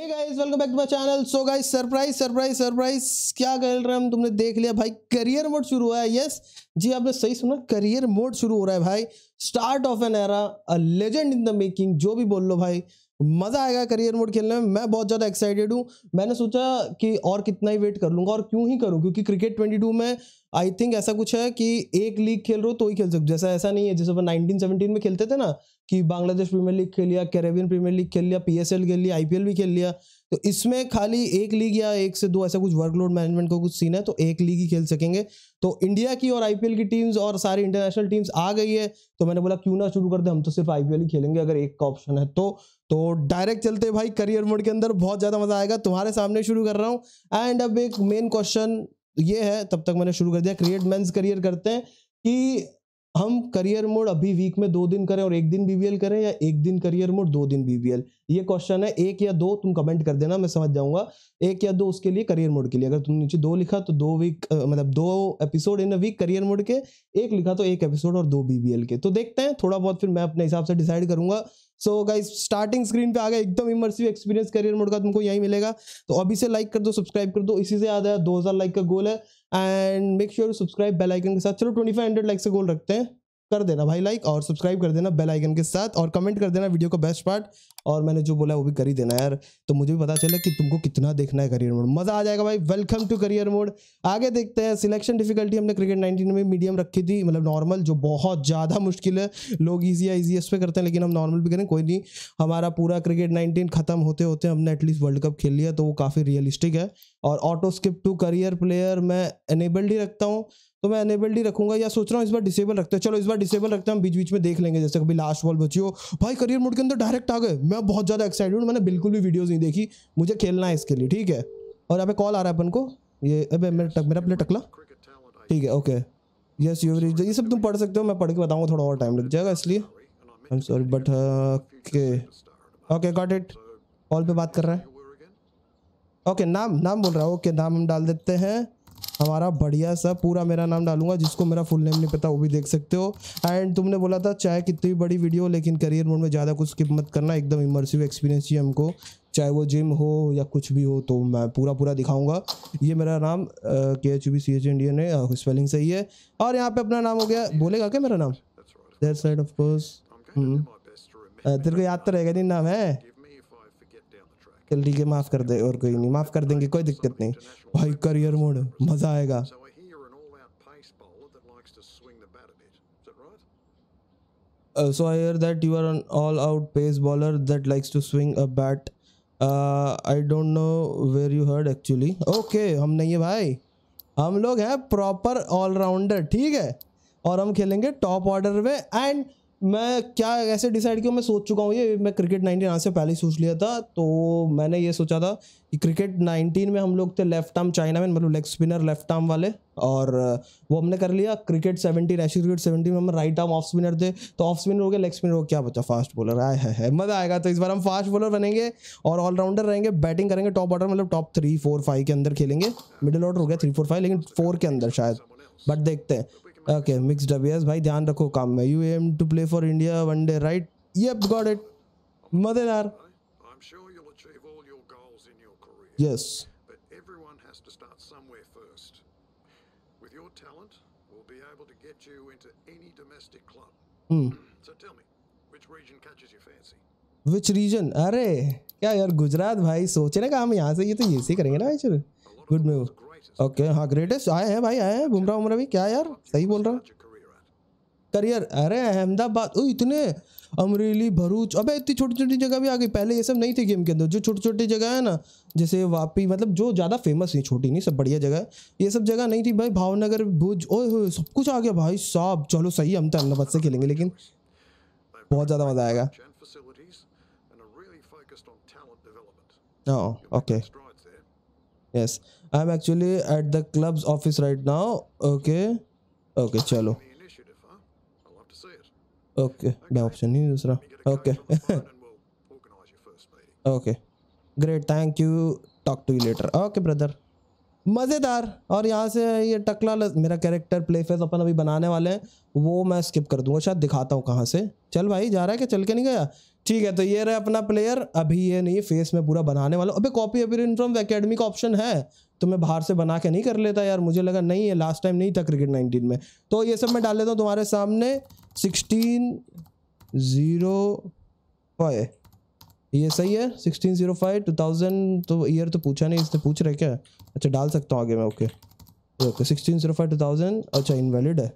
Hey guys welcome back to my channel so guys surprise surprise surprise क्या कर रहे हम तुमने देख लिया भाई करियर मोड शुरू हुआ है यस जी आपने सही सुना करियर मोड शुरू हो रहा है भाई start of an era a legend in the making जो भी बोल लो भाई मज़ा आएगा करियर मोड खेलने में मैं बहुत ज़्यादा एक्साइटेड हूँ मैंने सोचा कि और कितना ही वेट कर लूंगा और क्यों ही करूँ क्योंकि क्रिकेट टू में आई थिंक ऐसा कुछ है कि एक लीग खेल रहे हो तो ही खेल सकते जैसा ऐसा नहीं है जैसे नाइनटीन सेवनटीन में खेलते थे ना कि बांग्लादेश प्रीमियर लीग खेल लिया कैरेबियन प्रीमियर लीग खेल लिया पी खेल लिया आईपीएल भी खेल लिया तो इसमें खाली एक लीग या एक से दो ऐसा कुछ वर्कलोड मैनेजमेंट का कुछ सीन है तो एक लीग ही खेल सकेंगे तो इंडिया की और आईपीएल की टीम्स और सारी इंटरनेशनल टीम्स आ गई है तो मैंने बोला क्यों ना शुरू कर दे हम तो सिर्फ आईपीएल ही खेलेंगे अगर एक का ऑप्शन है तो तो डायरेक्ट चलते भाई करियर मोड के अंदर बहुत ज़्यादा मजा आएगा तुम्हारे सामने शुरू कर रहा हूँ एंड अब एक मेन क्वेश्चन ये है तब तक मैंने शुरू कर दिया क्रिएट मैं करियर करते हैं कि हम करियर मोड अभी वीक में दो दिन करें और एक दिन बीबीएल करें या एक दिन करियर मोड दो दिन बीबीएल ये क्वेश्चन है एक या दो तुम कमेंट कर देना मैं समझ जाऊंगा एक या दो उसके लिए करियर मोड के लिए अगर तुमने नीचे दो लिखा तो दो वीक मतलब दो episode in a week career mode के एक लिखा तो एक एपिसोड और दो बीबीएल के तो देखते हैं थोड़ा बहुत फिर मैं अपने हिसाब से डिसाइड करूंगा सो गाइस स्टार्टिंग स्क्रीन पे आ गया एकदम इमर्सिव एक्सपीरियंस करियर मोड का तुमको यहीं मिलेगा तो अभी से लाइक कर दो सब्सक्राइब कर दो इसी से याद है दो लाइक का गोल है and make sure subscribe bell icon के साथ चलो ट्वेंटी फाइव हंड्रेड लाइक से गोल रखते हैं कर देना भाई लाइक और सब्सक्राइब कर देना बेल आइकन के साथ और कमेंट कर देना वीडियो का बेस्ट पार्ट और मैंने जो बोला वो भी कर ही देना यार तो मुझे भी पता चला कि तुमको कितना देखना है करियर मोड मज़ा आ जाएगा भाई वेलकम टू करियर मोड आगे देखते हैं सिलेक्शन डिफिकल्टी हमने क्रिकेट नाइनटीन में मीडियम रखी थी मतलब नॉर्मल जो बहुत ज़्यादा मुश्किल है लोग ईजी या ईजीएस्ट पे करते हैं लेकिन हम नॉर्मल भी करें कोई नहीं हमारा पूरा क्रिकेट नाइनटीन खत्म होते होते हमने एटलीस्ट वर्ल्ड कप खेल लिया तो वो काफ़ी रियलिस्टिक है और auto skip to career player मैं एनेबल्ड ही रखता हूँ तो मैं अनेबल्ड ही रखूंगा या सोच रहा हूँ इस बार डिसेबल रखते हैं चलो इस बार डिसेबल रखते हैं हम बीच बीच में देख लेंगे जैसे कभी लास्ट बॉल बची हो भाई करियर मोड के अंदर डायरेक्ट आ गए मैं बहुत ज़्यादा एक्साइटेड हूँ मैंने बिल्कुल भी वीडियोज़ नहीं देखी मुझे खेलना है इसके लिए ठीक है और यहाँ पे कॉल आ रहा है अपन को ये अभी मेरा मेरा प्ले टकला ठीक है ओके यस यू रीच ये सब तुम पढ़ सकते हो मैं पढ़ के बताऊँगा थोड़ा और टाइम लग जाएगा इसलिए I am sorry but okay okay got it call पे बात कर रहा है ओके okay, नाम नाम बोल रहा है ओके okay, नाम हम डाल देते हैं हमारा बढ़िया सा पूरा मेरा नाम डालूंगा जिसको मेरा फुल नेम नहीं पता वो भी देख सकते हो एंड तुमने बोला था चाहे कितनी बड़ी वीडियो लेकिन करियर मोड में ज़्यादा कुछ स्किप मत करना एकदम इमर्सिव एक्सपीरियंस चाहिए हमको चाहे वो जिम हो या कुछ भी हो तो मैं पूरा पूरा दिखाऊंगा ये मेरा नाम K H B C H Indian है स्पेलिंग सही है और यहाँ पे अपना नाम हो गया बोलेगा क्या मेरा नाम देर साइड ऑफकोर्स तेरे को याद तो रहेगा नहीं नाम है चल ठीक है माफ़ कर दे और कोई नहीं माफ़ कर देंगे कोई दिक्कत नहीं भाई करियर मोड मज़ा आएगा Uh, so I hear that you are an all-out pace bowler that likes to swing a bat. Uh, I don't know where you heard actually. Okay, हम नहीं है भाई हम लोग हैं प्रॉपर ऑलराउंडर ठीक है और हम खेलेंगे टॉप ऑर्डर में एंड मैं क्या ऐसे डिसाइड किया मैं सोच चुका हूँ ये मैं क्रिकेट नाइनटीन आज से पहले ही सोच लिया था तो मैंने ये सोचा था कि क्रिकेट नाइनटीन में हम लोग थे लेफ्ट आर्म चाइना में मतलब लेग स्पिनर लेफ्ट आर्म वाले और वो हमने कर लिया cricket seventeen Asian cricket seventeen में हम राइट आर्म ऑफ स्पिनर थे तो ऑफ स्पिनर हो गया लेग स्पिनर हो क्या बचा फास्ट बॉलर आए है, है मज़ा आएगा तो इस बार हम फास्ट बॉलर बनेंगे और ऑलराउंडर रहेंगे बैटिंग करेंगे टॉप ऑर्डर मतलब टॉप थ्री फोर फाइव के अंदर खेलेंगे मिडिल ऑर्डर हो गया थ्री फोर फाइव लेकिन फोर के अंदर शायद बट देखते हैं ओके मिक्स्ड अबियस भाई ध्यान रखो काम में you aim to play for India one day right yup got it मजेदार यस hmm. अरे क्या यार गुजरात भाई सोच रहे का हम यहाँ से ये तो ये से करेंगे ना भाई गुड में ओके हाँ ग्रेटेस्ट आए हैं भाई आए हैं बुमराह उमरा भी क्या यार सही बोल रहा करियर अरे अहमदाबाद ओ इतने अमरेली भरूच अबे इतनी छोटी छोटी जगह भी आ गई पहले ये सब नहीं थी गेम के अंदर जो छोटी छोटी जगह है ना जैसे वापी मतलब जो ज़्यादा फेमस नहीं छोटी नहीं सब बढ़िया जगह है ये सब जगह नहीं थी भाई भावनगर भुज ओ सब कुछ आ गया भाई साहब चलो सही हम तो अहमदाबाद से खेलेंगे लेकिन बहुत ज़्यादा मज़ा आएगा हाँ okay yes I am actually at the clubs office right now okay okay चलो ओके मैं ऑप्शन नहीं दूसरा okay okay great thank you talk to you later okay brother मज़ेदार और यहाँ से ये टकला मेरा कैरेक्टर प्ले फेस अपन अभी बनाने वाले हैं वो मैं स्किप कर दूंगा शायद दिखाता हूँ कहाँ से चल भाई जा रहा है क्या चल के नहीं गया ठीक है तो ये रहा अपना प्लेयर अभी ये नहीं फेस में पूरा बनाने वाला अबे कॉपी अभी फ्रॉम अकेडमी का ऑप्शन है तो मैं बाहर से बना के नहीं कर लेता यार मुझे लगा नहीं है लास्ट टाइम नहीं था क्रिकेट नाइनटीन में तो ये सब मैं डाल लेता हूँ तुम्हारे सामने सिक्सटीन ज़ीरो फाइव ये सही है sixteen zero five two thousand तो ईयर तो पूछा नहीं इसने पूछ रहे क्या अच्छा डाल सकता हूँ आगे मैं okay okay sixteen zero five two thousand अच्छा इनवैलिड है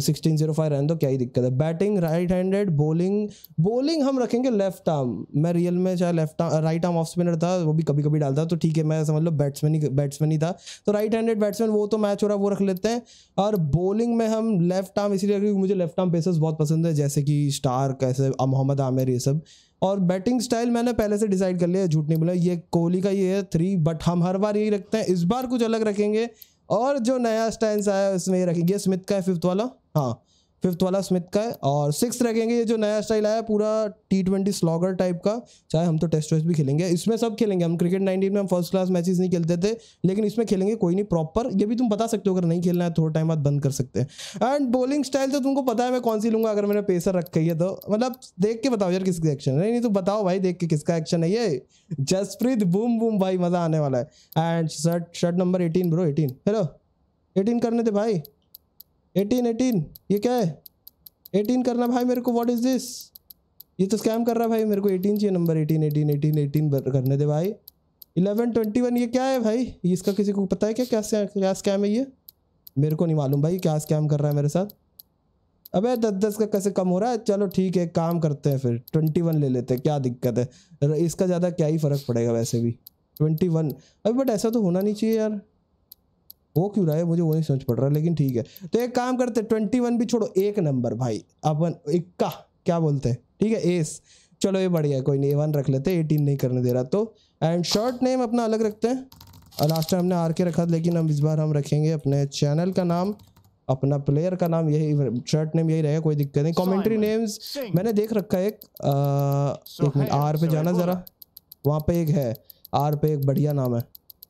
सिक्सटीन जीरो फाइव रहने दो क्या ही दिक्कत है batting right handed bowling bowling हम रखेंगे लेफ्ट आर्म मैं रियल में चाहे left arm right arm off spinner था वो भी कभी कभी डालता तो ठीक है मैं समझ लो बैट्समैन ही बैट्समैन ही था तो राइट हैंडेड बैट्समैन वो तो मैच हो रहा है वो रख लेते हैं और बॉलिंग में हम लेफ्ट आर्म इसीलिए क्योंकि मुझे लेफ्ट आर्म पेसर्स बहुत पसंद है जैसे कि स्टार कैसे मोहम्मद आमिर ये सब और बैटिंग स्टाइल मैंने पहले से डिसाइड कर लिया झूठ नहीं बोला ये कोहली का ये है थ्री बट हम हर बार यही रखते हैं इस बार कुछ अलग रखेंगे और जो नया स्टैंड आया उसमें ये रखेंगे स्मिथ का है फिफ्थ वाला हाँ फिफ्थ वाला स्मिथ का है और सिक्स रखेंगे ये जो नया स्टाइल आया पूरा टी ट्वेंटी स्लॉगर टाइप का चाहे हम तो टेस्ट वेस्ट भी खेलेंगे इसमें सब खेलेंगे हम क्रिकेट नाइनटीन में हम फर्स्ट क्लास मैचेस नहीं खेलते थे लेकिन इसमें खेलेंगे कोई नहीं प्रॉपर ये भी तुम बता सकते हो अगर नहीं खेलना है थोड़ा टाइम बाद बंद कर सकते हैं एंड बॉलिंग स्टाइल तो तुमको पता है मैं कौन सी लूँगा अगर मैंने पेसर रखी है तो मतलब देख के बताओ यार किसका एक्शन नहीं नहीं तो बताओ भाई देख के किसका एक्शन है ये जसप्रीत बूम बूम भाई मज़ा आने वाला है and shirt shirt number eighteen bro eighteen hello eighteen करने थे भाई एटीन एटीन ये क्या है एटीन करना भाई मेरे को व्हाट इज़ दिस ये तो स्कैम कर रहा है भाई मेरे को एटीन चाहिए number eighteen eighteen eighteen eighteen करने दे भाई इलेवन ट्वेंटी वन ये क्या है भाई इसका किसी को पता है क्या क्या क्या स्कैम है ये मेरे को नहीं मालूम भाई क्या स्कैम कर रहा है मेरे साथ अबे दस दस का कैसे कम हो रहा है चलो ठीक है काम करते हैं फिर ट्वेंटी वन ले लेते हैं क्या दिक्कत है इसका ज़्यादा क्या ही फ़र्क पड़ेगा वैसे भी ट्वेंटी वन अभी बट ऐसा तो होना नहीं चाहिए यार वो क्यों रहा है मुझे वो नहीं समझ पड़ रहा लेकिन ठीक है तो एक काम करते ट्वेंटी वन भी छोड़ो एक नंबर भाई अपन इक्का क्या बोलते हैं ठीक है एस चलो ये बढ़िया है कोई नहीं वन रख लेते एटीन नहीं करने दे रहा तो एंड शर्ट नेम अपना अलग रखते हैं और लास्ट टाइम हमने आर के रखा लेकिन हम इस बार हम रखेंगे अपने चैनल का नाम अपना प्लेयर का नाम यही शर्ट नेम यही रहेगा कोई दिक्कत नहीं कॉमेंट्री नेम्स मैंने देख रखा है एक, आ, एक आर पे जाना ज़रा वहाँ पे एक है आर पे एक बढ़िया नाम है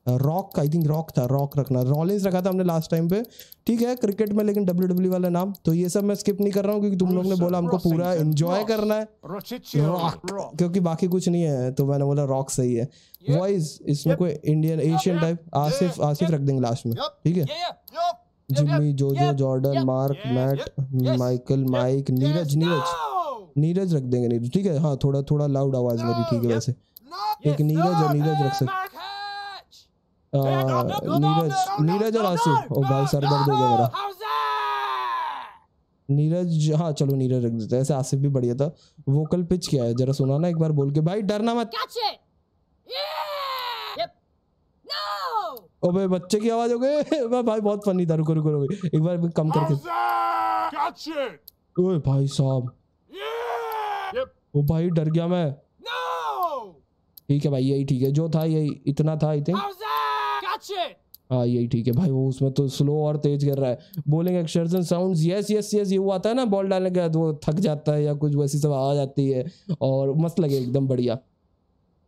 रॉक आई थिंक रॉक था रॉक रखना रॉलिंस रखा था हमने लास्ट टाइम पे ठीक है क्रिकेट में लेकिन डब्ल्यू डब्ल्यू e वाला नाम तो ये सब मैं स्किप नहीं कर रहा हूँ क्योंकि तुम लोग ने बोला हमको पूरा एंजॉय करना है रॉक क्योंकि बाकी कुछ नहीं है तो मैंने बोला रॉक सही है वॉइस इसमें कोई Indian Asian type Asif Asif रख देंगे लास्ट में ठीक है Jimmy JoJo Jordan Mark Matt Michael Mike Neeraj Neeraj Neeraj रख देंगे नीरज ठीक है हाँ थोड़ा थोड़ा लाउड आवाज मेरी ठीक है वैसे एक नीरज और नीरज रख सकते नीरज नीरज और आसिफ ओ भाई सर दर्द हो गया मेरा नीरज हाँ चलो नीरज रख देते ऐसे आसिफ भी बढ़िया था वोकल पिच क्या है जरा सुना ना एक बार बोल के भाई डरना मत ओ भाई बच्चे की आवाज हो गई भाई बहुत फनी था रुको रुको रुको एक बार कम करके ओए भाई साहब ओ भाई डर गया मैं ठीक है भाई यही ठीक है जो था यही इतना था आई थिंक हाँ यही ठीक है भाई वो उसमें तो स्लो और तेज कर रहा है bowling exertion sound yes yes yes ये वो आता है ना बॉल डालने के बाद वो थक जाता है या कुछ वैसी सब आ जाती है और मस्त लगे एकदम बढ़िया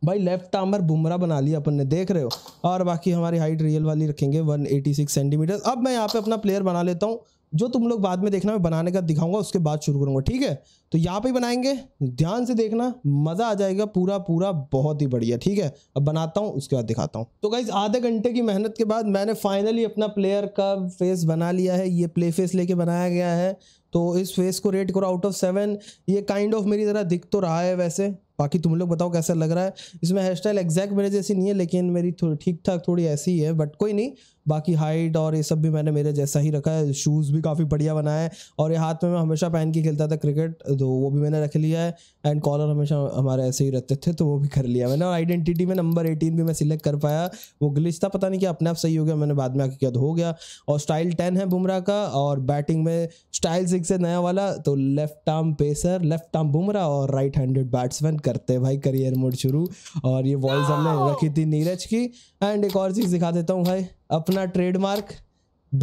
भाई लेफ्ट आर्मर बुमरा बना लिया अपन ने देख रहे हो और बाकी हमारी हाइट रियल वाली रखेंगे 186 सेंटीमीटर अब मैं यहाँ पे अपना प्लेयर बना लेता हूँ जो तुम लोग बाद में देखना मैं बनाने का दिखाऊंगा उसके बाद शुरू करूंगा ठीक है तो यहाँ पे बनाएंगे ध्यान से देखना मज़ा आ जाएगा पूरा पूरा बहुत ही बढ़िया ठीक है अब बनाता हूँ उसके बाद दिखाता हूँ तो गाइज आधे घंटे की मेहनत के बाद मैंने फाइनली अपना प्लेयर का फेस बना लिया है ये प्ले फेस लेके बनाया गया है तो इस फेस को रेट करो आउट ऑफ सेवन ये काइंड ऑफ मेरी तरह दिख तो रहा है वैसे बाकी तुम लोग बताओ कैसा लग रहा है इसमें हेयर स्टाइल एग्जैक्ट मेरे जैसी नहीं है लेकिन मेरी ठीक ठाक थोड़ी ऐसी ही है बट कोई नहीं बाकी हाइट और ये सब भी मैंने मेरे जैसा ही रखा है शूज़ भी काफ़ी बढ़िया बनाया है और ये हाथ में मैं हमेशा पहन के खेलता था क्रिकेट तो वो भी मैंने रख लिया है एंड कॉलर हमेशा हमारे ऐसे ही रहते थे तो वो भी कर लिया मैंने और आइडेंटिटी में नंबर एटीन भी मैं सिलेक्ट कर पाया वो ग्लिच था पता नहीं कि अपने आप सही हो गया मैंने बाद में आके क्या तो हो गया और स्टाइल टेन है बुमराह का और बैटिंग में स्टाइल सिक्स है नया वाला तो left arm pacer left arm Bumrah और राइट हैंडेड बैट्समैन करते हैं भाई करियर मोड शुरू और ये वॉइस हमने रखी थी नीरज की एंड एक और चीज़ दिखा देता हूँ भाई अपना trademark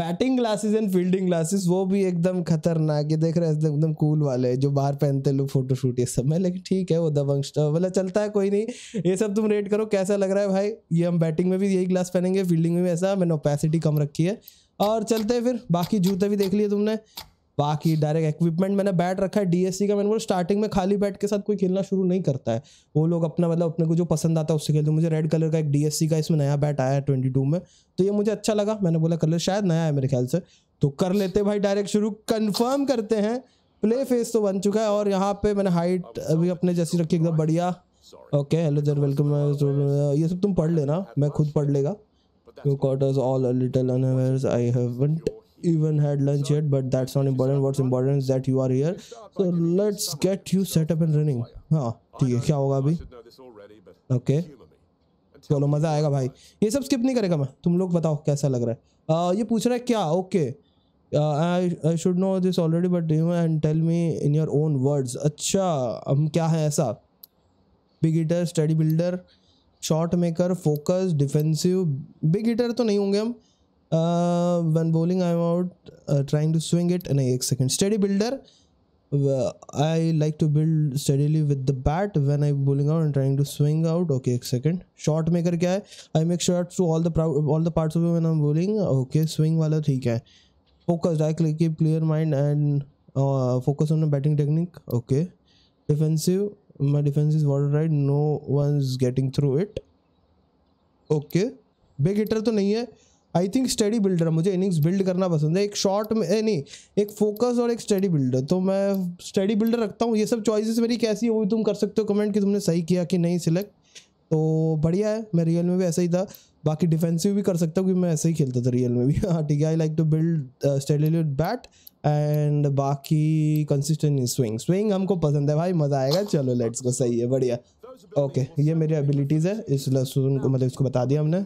batting glasses and fielding glasses वो भी एकदम खतरनाक ये देख रहे हैं एकदम कूल वाले जो बाहर पहनते लोग फोटोशूट ये सब में लेकिन ठीक है वो दबंग मतलब चलता है कोई नहीं ये सब तुम रेट करो कैसा लग रहा है भाई ये हम बैटिंग में भी यही ग्लास पहनेंगे फील्डिंग में भी ऐसा मैंने ओपेसिटी कम रखी है और चलते हैं फिर बाकी जूते भी देख लिए तुमने बाकी डायरेक्ट इक्विपमेंट मैंने बैट रखा है डीएससी का मैंने बोला स्टार्टिंग में खाली बैट के साथ कोई खेलना शुरू नहीं करता है वो लोग अपना मतलब अपने को जो पसंद आता है उससे खेलते हैं मुझे रेड कलर का एक डीएससी का इसमें नया बैट आया है ट्वेंटी टू में तो ये मुझे अच्छा लगा मैंने बोला कलर शायद नया है मेरे ख्याल से तो कर लेते भाई डायरेक्ट शुरू कन्फर्म करते हैं प्ले फेस तो बन चुका है और यहाँ पे मैंने हाइट अभी अपने जैसी रखी एकदम बढ़िया ओके हेलो जर वेलकम ये सब तुम पढ़ लेना मैं खुद पढ़ लेगा quarters all little I haven't even had lunch yet, but that's not important. What's important is that you are here. So let's get you set up and running. हाँ ठीक है क्या होगा अभी ओके चलो मज़ा आएगा भाई ये सब स्किप नहीं करेगा मैं तुम लोग बताओ कैसा लग रहा है uh, ये पूछ रहा है क्या okay I should know this already but you and tell me in your own words अच्छा हम क्या है ऐसा big hitter steady builder shot maker focus defensive big hitter तो नहीं होंगे हम uh, when bowling i'm out uh, trying to swing it and i second steady builder uh, i like to build steadily with the bat when i'm bowling out and trying to swing out okay एक second shot maker क्या है i make shots to all the all the parts of it when i'm bowling okay swing वाला ठीक है focused i keep clear mind and uh, focus on the batting technique okay defensive my defense is water right no one's getting through it okay big hitter तो नहीं है I think steady builder मुझे innings build करना पसंद है एक short में नहीं एक फोकस और एक स्टडी बिल्डर तो मैं स्टडी बिल्डर रखता हूँ ये सब चॉइसेस मेरी कैसी हो तुम कर सकते हो कमेंट कि तुमने सही किया कि नहीं सिलेक्ट तो बढ़िया है मैं रियल में भी ऐसा ही था बाकी डिफेंसिव भी कर सकता हूँ कि मैं ऐसे ही खेलता था रियल में भी हाँ ठीक है I like to build steadily bat and बाकी कंसिस्टेंट स्विंग स्विंग हमको पसंद है भाई मज़ा आएगा चलो लेट्स को सही है बढ़िया ओके okay, ये मेरी एबिलिटीज़ है इस लहसुन को मतलब इसको बता दिया हमने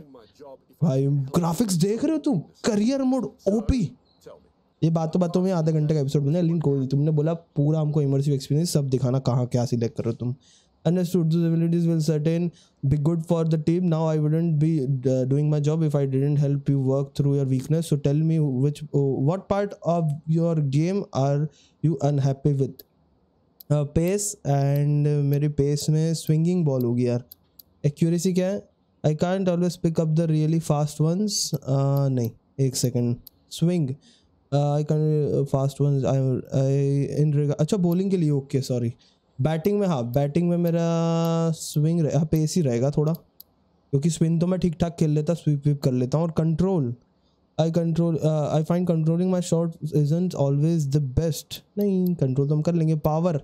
भाई ग्राफिक्स देख रहे हो तुम करियर मोड ओपी ये बातों बातों में आधा घंटे का एपिसोड बना लेकिन कोई तुमने बोला पूरा हमको इमर्सिव एक्सपीरियंस सब दिखाना कहाँ क्या सिलेक्ट करो तुम अनस्टूडिलिटीज will certain be good for the team now I wouldn't be doing my job if I didn't help you work through your weakness so tell me which what part of your game are you unhappy with pace and मेरी pace में swinging ball होगी यार accuracy क्या है I can't always pick up the really fast ones नहीं एक second swing I can fast once I I in अच्छा bowling के लिए ओके सॉरी बैटिंग में हाँ बैटिंग में मेरा स्विंग रह, हाँ पेस ही रहेगा थोड़ा क्योंकि स्पिन तो मैं ठीक ठाक खेल लेता स्वीप विप कर लेता हूँ और control I control I find controlling my shot isn't always the best नहीं कंट्रोल तो हम कर लेंगे पावर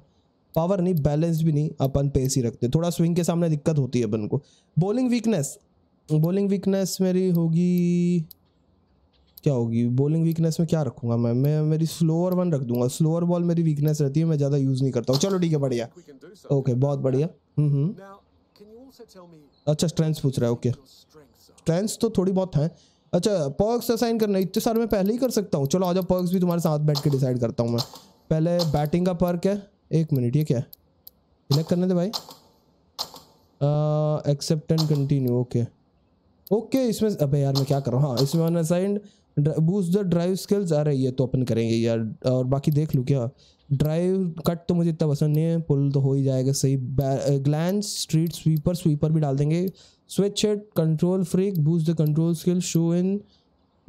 पावर नहीं बैलेंस भी नहीं अपन पेस ही रखते थोड़ा स्विंग के सामने दिक्कत होती है अपन को बॉलिंग वीकनेस बॉलिंग वीकनेस मेरी होगी क्या होगी बॉलिंग वीकनेस में क्या रखूंगा मैं मैं मेरी स्लोअर वन रख दूंगा स्लोअर बॉल मेरी वीकनेस रहती है मैं ज़्यादा यूज़ नहीं करता हूँ चलो ठीक है बढ़िया ओके बहुत बढ़िया हम्म, हम्म। अच्छा स्ट्रेंथ पूछ रहा है ओके स्ट्रेंथ तो थोड़ी बहुत हैं अच्छा पर्क्स असाइन करना इतने सारे मैं पहले ही कर सकता हूँ चलो आ जाओ पर्क्स भी तुम्हारे साथ बैठ के डिसाइड करता हूँ मैं पहले बैटिंग का पर्क है एक मिनट ये क्या है सिलेक्ट करने दे भाई accept and continue okay okay इसमें अबे यार मैं क्या कर रहा हूँ हाँ इसमें unsigned boost the drive skills आ रही है तो अपन करेंगे यार और बाकी देख लूँ क्या ड्राइव कट तो मुझे इतना पसंद नहीं है पुल तो हो ही जाएगा सही ग्लैंस स्ट्रीट स्वीपर स्वीपर भी डाल देंगे switch it control freak boost the control skills show in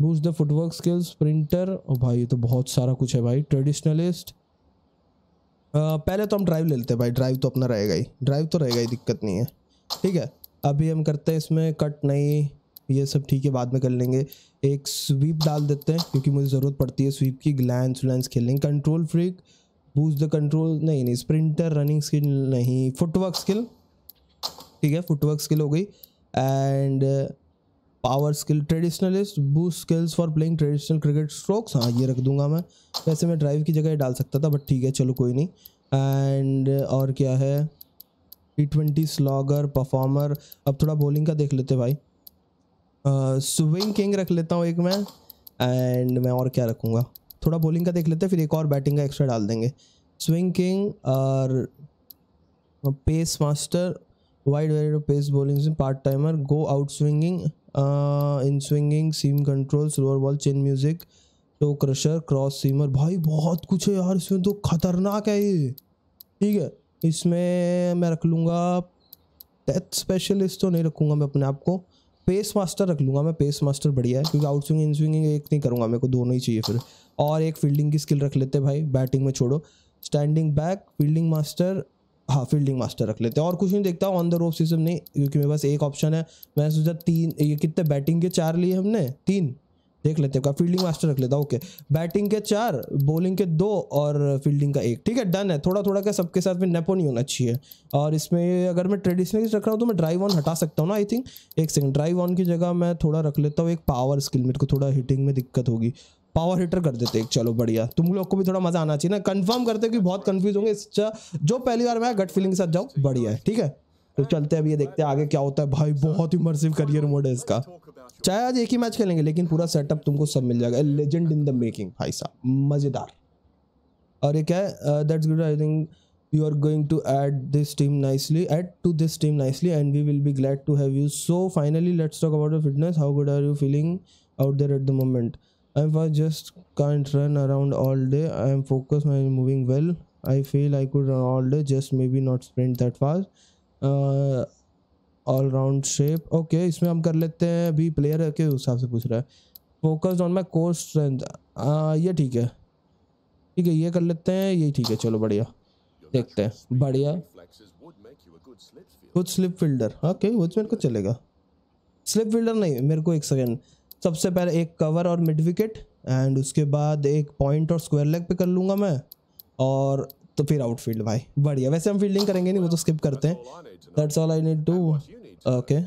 boost the footwork skills sprinter और भाई ये तो बहुत सारा कुछ है भाई ट्रेडिशनलिस्ट पहले तो हम ड्राइव ले लेते हैं भाई ड्राइव तो अपना रहेगा ही ड्राइव तो रहेगा ही दिक्कत नहीं है ठीक है अभी हम करते हैं इसमें कट नहीं ये सब ठीक है बाद में कर लेंगे एक स्वीप डाल देते हैं क्योंकि मुझे ज़रूरत पड़ती है स्वीप की ग्लैंड व्लैंड खेलेंगे control freak boost the control नहीं नहीं स्प्रिंटर रनिंग स्किल नहीं फुटवर्क स्किल ठीक है फुटवर्क स्किल हो गई and power skill traditionalist boost skills for playing traditional cricket strokes हाँ ये रख दूंगा मैं वैसे मैं ड्राइव की जगह डाल सकता था बट ठीक है चलो कोई नहीं एंड और क्या है टी ट्वेंटी स्लॉगर परफॉर्मर अब थोड़ा बॉलिंग का देख लेते भाई स्विंग किंग रख लेता हूँ एक मैं एंड मैं और क्या रखूँगा थोड़ा बॉलिंग का देख लेते हैं फिर एक और बैटिंग का एक्स्ट्रा डाल देंगे स्विंग किंग और pace master wide wide pace bowling part timer go out swinging in swinging seam control slower ball chain music toe crusher cross seamer भाई बहुत कुछ है यार इसमें तो खतरनाक है ये ठीक है इसमें मैं रख लूँगा डेथ स्पेशलिस्ट तो नहीं रखूँगा मैं अपने आप को पेस मास्टर रख लूँगा मैं पेस मास्टर बढ़िया है क्योंकि आउट स्विंग इन स्विंगिंग एक नहीं करूँगा मेरे को दोनों ही चाहिए फिर और एक फील्डिंग की स्किल रख लेते भाई बैटिंग में छोड़ो स्टैंडिंग बैक फील्डिंग मास्टर हाँ फील्डिंग मास्टर रख लेते हैं और कुछ नहीं देखता ऑन द रोप सिस्टम नहीं क्योंकि मेरे पास एक ऑप्शन है मैंने सोचा तीन ये कितने बैटिंग के चार लिए हमने तीन देख लेते हैं फील्डिंग मास्टर रख लेता ओके बैटिंग के चार बॉलिंग के दो और फील्डिंग का एक ठीक है डन है थोड़ा थोड़ा क्या सबके साथ में नेपो नहीं होना चाहिए और इसमें अगर मैं ट्रेडिशनल रख रहा हूँ तो मैं ड्राइव ऑन हटा सकता हूँ ना आई थिंक एक सेकंड ड्राइव ऑन की जगह मैं थोड़ा रख लेता हूँ एक पावर स्किल मेरे को थोड़ा हिटिंग में दिक्कत होगी पावर हीटर कर देते एक चलो बढ़िया तुम लोग को भी थोड़ा मजा आना चाहिए ना कंफर्म करते कि बहुत कंफ्यूज होंगे जो पहली बार मैं गट फीलिंग के साथ जाऊँ बढ़िया है ठीक है तो चलते हैं ये देखते हैं आगे क्या होता है भाई बहुत इमर्सिव करियर मोड है इसका चाहे आज एक ही मैच खेलेंगे लेकिन पूरा सेटअप तुमको सब मिल जाएगा लेजेंड इन द मेकिंग भाई साहब मज़ेदार और ये क्या है that's good I think you are going to add this team nicely add to this team nicely and we will be glad to have you so finally let's talk about fitness how good are you feeling out there at the moment I was just can't run around all day. I am focused and moving well. I feel I could run all day, just maybe not sprint that fast. All round shape okay इसमें हम कर लेते हैं अभी player के हिसाब से पूछ रहा है focus on my core strength ये ठीक है ठीक है ये कर लेते हैं ये ठीक है चलो बढ़िया देखते हैं बढ़िया कुछ स्लिप फील्डर ओके वो तो मेरे को चलेगा स्लिप फील्डर नहीं मेरे को एक सेकेंड सबसे पहले एक कवर और मिड विकेट एंड उसके बाद एक पॉइंट और स्क्वायर लेग पे कर लूँगा मैं और तो फिर आउटफील्ड भाई बढ़िया वैसे हम फील्डिंग करेंगे नहीं वो तो स्किप करते हैं that's all I need to okay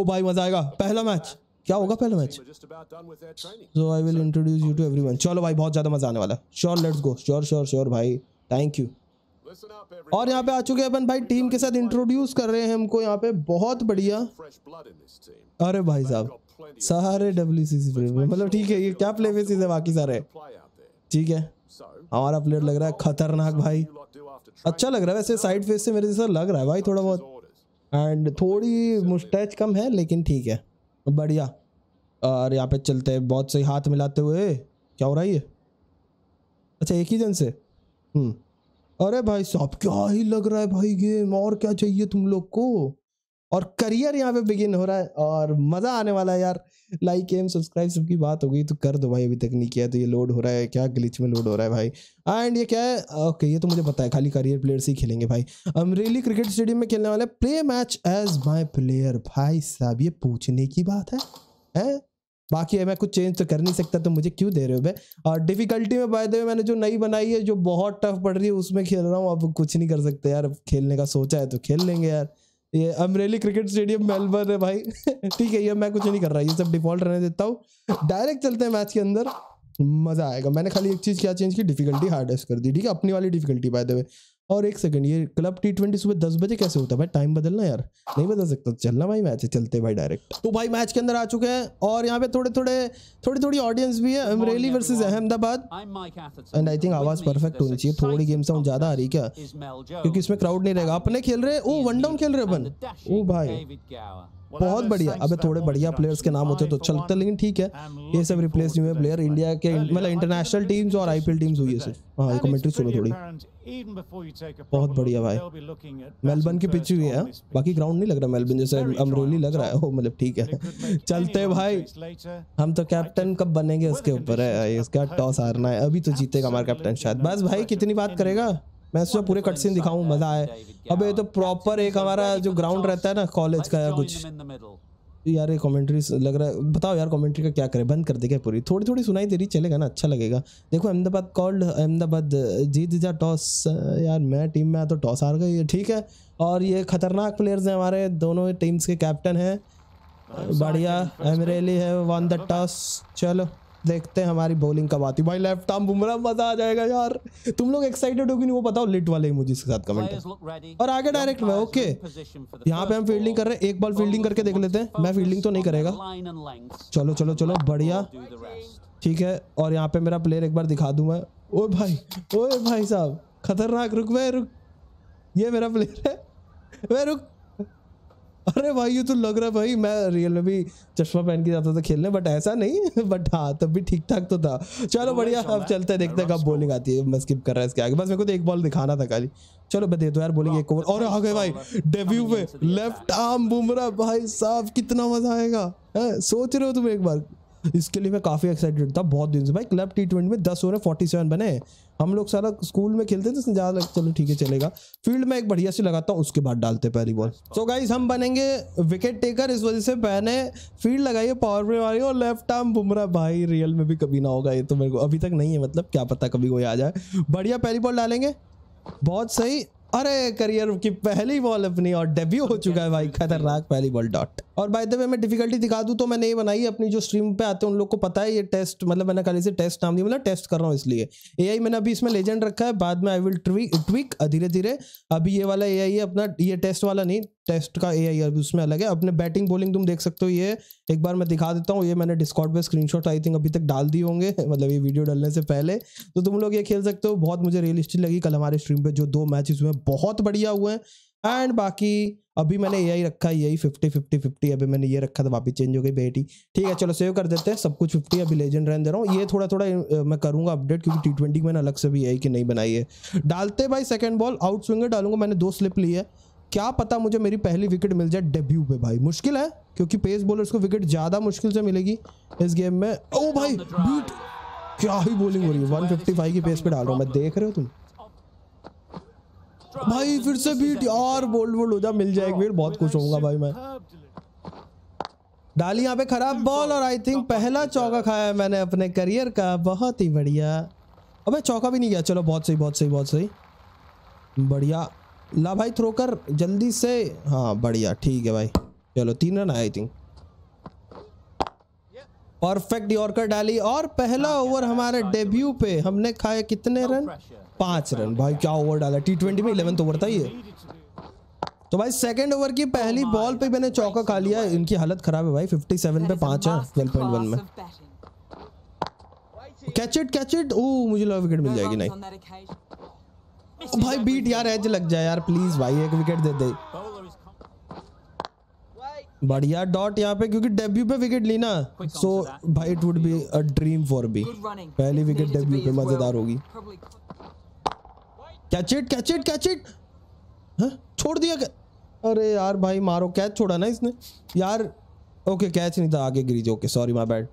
ओ भाई मजा आएगा पहला मैच क्या होगा पहला match so I will introduce you to everyone चलो भाई बहुत ज़्यादा मजा आने वाला sure let's go sure sure sure भाई थैंक यू और यहाँ पे आ चुके हैं अपन भाई टीम के साथ इंट्रोड्यूस कर रहे हैं हमको यहाँ पे बहुत बढ़िया अरे भाई साहब सारे डब्ल्यू सी सी मतलब ठीक है ये क्या प्ले फेसिस है बाकी सारे ठीक है हमारा प्लेयर लग रहा है खतरनाक भाई अच्छा लग रहा है वैसे साइड फेस से मेरे जैसा लग रहा है भाई थोड़ा बहुत एंड थोड़ी मुस्टैच कम है लेकिन ठीक है बढ़िया और यहाँ पे चलते हैं बहुत सही हाथ मिलाते हुए क्या हो रहा है ये अच्छा एक ही जन से हम्म अरे भाई साहब क्या ही लग रहा है भाई गेम और क्या चाहिए तुम लोग को और करियर यहाँ पे बिगिन हो रहा है और मज़ा आने वाला है यार लाइक एम सब्सक्राइब सबकी बात हो गई तो कर दो भाई अभी तक नहीं किया तो ये लोड हो रहा है क्या ग्लिच में लोड हो रहा है भाई एंड ये क्या है ओके ये तो मुझे पता है खाली करियर प्लेयर से ही खेलेंगे भाई अमरेली क्रिकेट स्टेडियम में खेलने वाले play match as my player भाई साहब ये पूछने की बात है, है? बाकी मैं कुछ चेंज तो कर नहीं सकता तो मुझे क्यों दे रहे हो बे और डिफिकल्टी में बाय द वे मैंने जो नई बनाई है जो बहुत टफ पड़ रही है उसमें खेल रहा हूँ अब कुछ नहीं कर सकते यार अब खेलने का सोचा है तो खेल लेंगे यार ये अमरेली क्रिकेट स्टेडियम मेलबर्न है भाई ठीक है ये मैं कुछ नहीं कर रहा ये सब डिफॉल्ट रहने देता हूँ डायरेक्ट चलते हैं मैच के अंदर मज़ा आएगा मैंने खाली एक चीज़ क्या चेंज की डिफिकल्टी हार्डेस्ट कर दी ठीक है अपनी वाली डिफिकल्टी बाय द वे और एक सेकंड ये क्लब टी ट्वेंटी सुबह दस बजे कैसे होता है भाई टाइम बदलना यार नहीं बदल सकता चलना भाई मैच है चलते भाई डायरेक्ट तो भाई मैच के अंदर आ चुके हैं और यहाँ पे थोड़े थोड़े थोड़ी थोड़ी ऑडियंस भी है Amreli versus Ahmedabad and I think आवाज परफेक्ट होनी चाहिए थोड़ी गेम साउंड ज्यादा आ रही क्या क्योंकि इसमें क्राउड नहीं रहेगा अपने खेल रहे ओ वन डाउन खेल रहे अपन ओ भाई बहुत बढ़िया अबे थोड़े बढ़िया प्लेयर्स के नाम होते तो अच्छा लगता लेकिन ठीक है ये सब रिप्लेस नहीं हुए प्लेयर इंडिया के मतलब इंटरनेशनल टीम्स और आईपीएल टीम्स हुई है हाँ कमेंट्री सुनो थोड़ी बहुत बढ़िया भाई मेलबर्न की पिच हुई है बाकी ग्राउंड नहीं लग रहा मेलबर्न जैसे अमरोली लग रहा है मतलब ठीक है चलते भाई हम तो कैप्टन कब बनेंगे उसके ऊपर है इसका टॉस हारना है अभी तो जीतेगा हमारा कैप्टन शायद बस भाई कितनी बात करेगा मैं सोचा पूरे कट सीन दिखाऊं मजा आए अब ये तो प्रॉपर एक हमारा जो ग्राउंड रहता है ना कॉलेज का या कुछ यार ये कमेंट्री लग रहा है बताओ यार कमेंट्री का क्या करें बंद कर देगा पूरी थोड़ी थोड़ी सुनाई दे रही चलेगा ना अच्छा लगेगा देखो अहमदाबाद कॉल्ड अहमदाबाद जीत जा टॉस यार मैं टीम में आया तो टॉस हार गई ठीक है और ये खतरनाक प्लेयर्स हैं हमारे दोनों टीम्स के कैप्टन हैं बढ़िया एमरेली है वन द टॉस चलो देखते हैं हमारी बॉलिंग कब आती भाई लेफ्ट आर्म बुमराह मजा आ जाएगा यार तुम लोग एक्साइटेड हो कि नहीं वो बताओ लिट वाले मुझे के साथ कमेंट और आगे डायरेक्ट में ओके यहाँ पे हम फील्डिंग कर रहे हैं एक बॉल फील्डिंग करके देख लेते हैं मैं फील्डिंग तो नहीं करेगा चलो चलो चलो बढ़िया ठीक है और यहाँ पे मेरा प्लेयर एक बार दिखा दूँ मैं ओ भाई ओ भाई साहब खतरनाक रुक वे रुक ये मेरा प्लेयर है वे रुक अरे भाई ये तो लग रहा है भाई मैं रियल में भी चश्मा पहन के जाता था खेलने बट ऐसा नहीं बट हाँ तब भी ठीक ठाक तो था चलो बढ़िया अब चलते हैं देखते हैं कब बॉलिंग आती है मैं स्किप कर रहा है इसके आगे बस मेरे को तो एक बॉल दिखाना था खाली चलो बता दो यार बोलेंगे एक ओवर और आ गए भाई डेब्यू पे लेफ्ट आर्म बुमरा भाई साहब कितना मजा आएगा सोच रहे हो तुम एक बार इसके लिए मैं काफ़ी एक्साइटेड था बहुत दिन से भाई क्लब टी ट्वेंटी में दस ओवर फोर्टी सेवन बने हम लोग सारा स्कूल में खेलते थे ज़्यादा चलो ठीक है चलेगा फील्ड में एक बढ़िया से लगाता हूँ उसके बाद डालते पहली बॉल सो गाइज हम बनेंगे विकेट टेकर इस वजह से मैंने फील्ड लगाइए पावर प्ले मारी और लेफ्ट आर्म बुमरा भाई रियल में भी कभी ना होगा ये तो मेरे को अभी तक नहीं है मतलब क्या पता कभी कोई आ जाए बढ़िया पहली बॉल डालेंगे बहुत सही अरे करियर की पहली बॉल अपनी और डेब्यू हो चुका है भाई खतरनाक पहली बॉल डॉट और बाय द वे मैं डिफिकल्टी दिखा दूं तो मैंने ये बनाई अपनी जो स्ट्रीम पे आते हैं उन लोग को पता है ये टेस्ट मतलब मैंने कल इसे टेस्ट नाम दिया मतलब टेस्ट कर रहा हूँ इसलिए ए मैंने अभी इसमें लेजेंड रखा है बाद में आई विल ट्विक धीरे धीरे अभी ये वाला ए है अपना ये टेस्ट वाला नहीं टेस्ट का ए आई उसमें अलग है अपने बैटिंग बॉलिंग तुम देख सकते हो ये एक बार मैं दिखा देता हूँ ये मैंने डिस्कॉर्ड पे स्क्रीनशॉट आई थिंक अभी तक डाल दिए होंगे मतलब ये वीडियो डालने से पहले तो तुम लोग ये खेल सकते हो बहुत मुझे रियलिस्टिक लगी कल हमारे स्ट्रीम पे जो दो मैचेस हुए बहुत बढ़िया हुए हैं एंड बाकी अभी मैंने यही रखा है यही फिफ्टी फिफ्टी फिफ्टी अभी मैंने ये रखा था वापस चेंज हो गई बेटी ठीक है चलो सेव कर देते हैं सब कुछ फिफ्टी अभी लेजेंड रहने दे रहा हूँ ये थोड़ा थोड़ा मैं करूँगा अपडेट क्योंकि टी ट्वेंटी मैंने अलग से भी यही की नहीं बनाई है डालते भाई सेकंड बॉल आउट स्विंगर डालूंगा मैंने दो स्लिप ली है क्या पता मुझे मेरी पहली विकेट मिल जाए डेब्यू पे भाई मुश्किल है क्योंकि पेस बॉलर्स को विकेट ज़्यादा मुश्किल से मिलेगी इस गेम में ओ भाई बीट क्या ही बॉलिंग हो रही है 155 की पेस पे डाल रहा हूँ मैं देख रहे हो तुम भाई फिर से बीट यार बोल्ड बोल्ड हो जा मिल जाएगी विकेट बहुत खुश होऊंगा भाई मैं डाली यहाँ पे खराब बॉल और आई थिंक पहला चौका खाया है मैंने अपने करियर का बहुत ही बढ़िया अबे चौका भी नहीं गया चलो बहुत सही बहुत सही बहुत सही बढ़िया ला भाई थ्रो कर जल्दी से हाँ बढ़िया ठीक है भाई चलो तीन run I think perfect yorker डाली और पहला ओवर हाँ, हमारे डेब्यू हाँ, पे हमने खाए कितने रन पांच रन भाई क्या ओवर डाला टी ट्वेंटी में इलेवंथ ओवर था ये तो भाई सेकंड ओवर की पहली बॉल oh पे मैंने चौका खा लिया इनकी हालत खराब है भाई 57 पे पांच है 12.1 में कैच इट कैच इट ओ मुझे लॉ विकेट मिल जाएगी नहीं ओ भाई बीट यार एज लग जाए यार प्लीज भाई एक विकेट दे दे बढ़िया डॉट यहाँ पे क्योंकि डेब्यू पे विकेट ली ना सो भाई it would be a dream for be पहली विकेट डेब्यू पे मजेदार होगी catch it catch it catch it छोड़ दिया क्या अरे यार भाई मारो कैच छोड़ा ना इसने यार ओके कैच नहीं था आगे गिरी जो ओके सॉरी माय बैड